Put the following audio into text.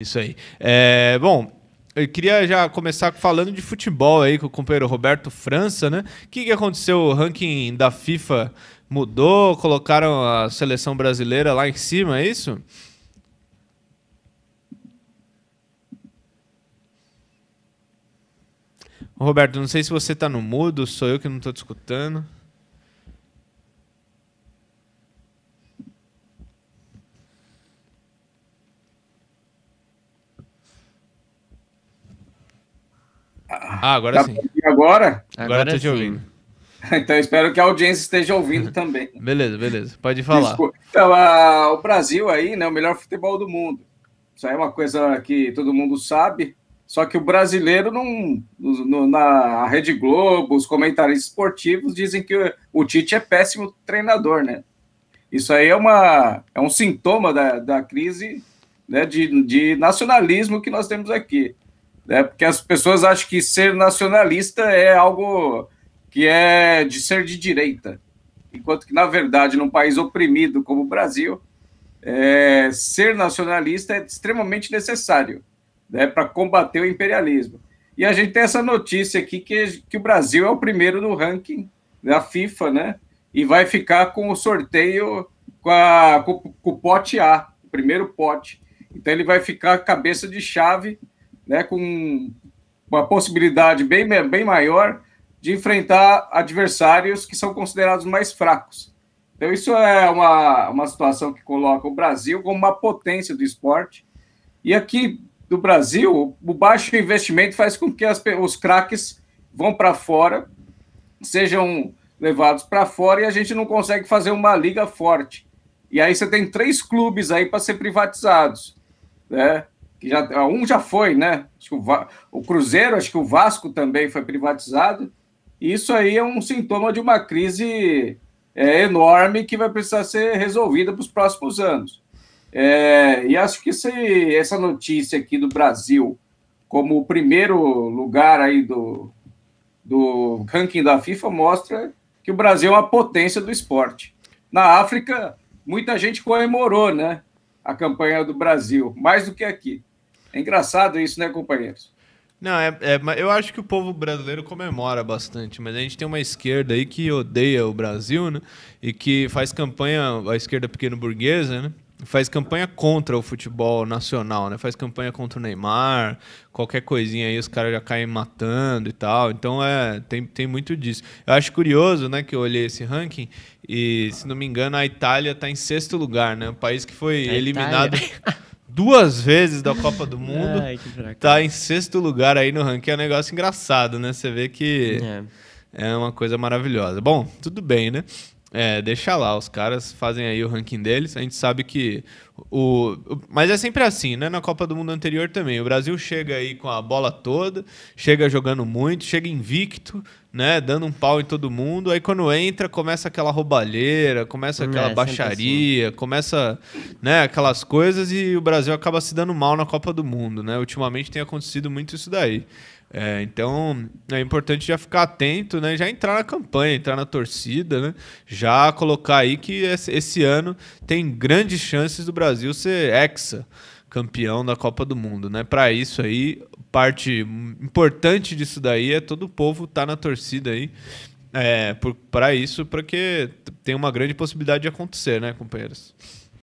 Isso aí. É, bom, eu queria já começar falando de futebol aí com o companheiro Roberto França, né? O que, que aconteceu? O ranking da FIFA mudou? Colocaram a seleção brasileira lá em cima, é isso? Roberto, não sei se você está no mudo, sou eu que não estou te escutando. Ah, agora tá sim. Agora? Agora, agora te ouvindo. Então espero que a audiência esteja ouvindo também. beleza, beleza. Pode falar. Desculpa. Então, a, o Brasil aí, né, o melhor futebol do mundo. Isso aí é uma coisa que todo mundo sabe. Só que o brasileiro não, no, na Rede Globo, os comentários esportivos dizem que o, o Tite é péssimo treinador, né? Isso aí é, uma, é um sintoma da, da crise né, de, de nacionalismo que nós temos aqui né? Porque as pessoas acham que ser nacionalista é algo que é de ser de direita, enquanto que na verdade num país oprimido como o Brasil, é, ser nacionalista é extremamente necessário, né? Para combater o imperialismo. E a gente tem essa notícia aqui que, que o Brasil é o primeiro no ranking da FIFA, né? E vai ficar com o sorteio com, a, com, com o pote A, o primeiro pote. Então ele vai ficar cabeça de chave né, com uma possibilidade bem, bem maior de enfrentar adversários que são considerados mais fracos. Então, isso é uma, uma situação que coloca o Brasil como uma potência do esporte. E aqui do Brasil, o baixo investimento faz com que as, os craques vão para fora, sejam levados para fora e a gente não consegue fazer uma liga forte. E aí você tem três clubes aí para ser privatizados, né? que já ah, um já foi, né? o, o Cruzeiro, acho que o Vasco também foi privatizado. E isso aí é um sintoma de uma crise é, enorme que vai precisar ser resolvida para os próximos anos. É, e acho que esse, essa notícia aqui do Brasil, como o primeiro lugar aí do, do ranking da FIFA, mostra que o Brasil é uma potência do esporte. Na África, muita gente comemorou né, a campanha do Brasil, mais do que aqui. É engraçado isso, né, companheiros? Não, é, é, eu acho que o povo brasileiro comemora bastante, mas a gente tem uma esquerda aí que odeia o Brasil, né? E que faz campanha, a esquerda pequeno-burguesa, né? Faz campanha contra o futebol nacional, né? Faz campanha contra o Neymar, qualquer coisinha aí os caras já caem matando e tal. Então é, tem, tem muito disso. Eu acho curioso, né, que eu olhei esse ranking e, se não me engano, a Itália está em sexto lugar, né? o país que foi a eliminado. duas vezes da Copa do Mundo. Ai, tá em sexto lugar aí no ranking. É um negócio engraçado, né? Você vê que é, é uma coisa maravilhosa. Bom, tudo bem, né? É, deixa lá, os caras fazem aí o ranking deles. A gente sabe que o, mas é sempre assim, né? Na Copa do Mundo anterior também. O Brasil chega aí com a bola toda, chega jogando muito, chega invicto, né? Dando um pau em todo mundo. Aí quando entra, começa aquela roubalheira, começa hum, aquela é, baixaria, assim. começa, né? Aquelas coisas e o Brasil acaba se dando mal na Copa do Mundo, né? Ultimamente tem acontecido muito isso daí. É, então é importante já ficar atento, né? Já entrar na campanha, entrar na torcida, né? Já colocar aí que esse ano tem grandes chances do Brasil ser hexa campeão da Copa do Mundo, né? Para isso aí, parte importante disso daí é todo o povo estar tá na torcida aí. É, para isso, para que tem uma grande possibilidade de acontecer, né, companheiros?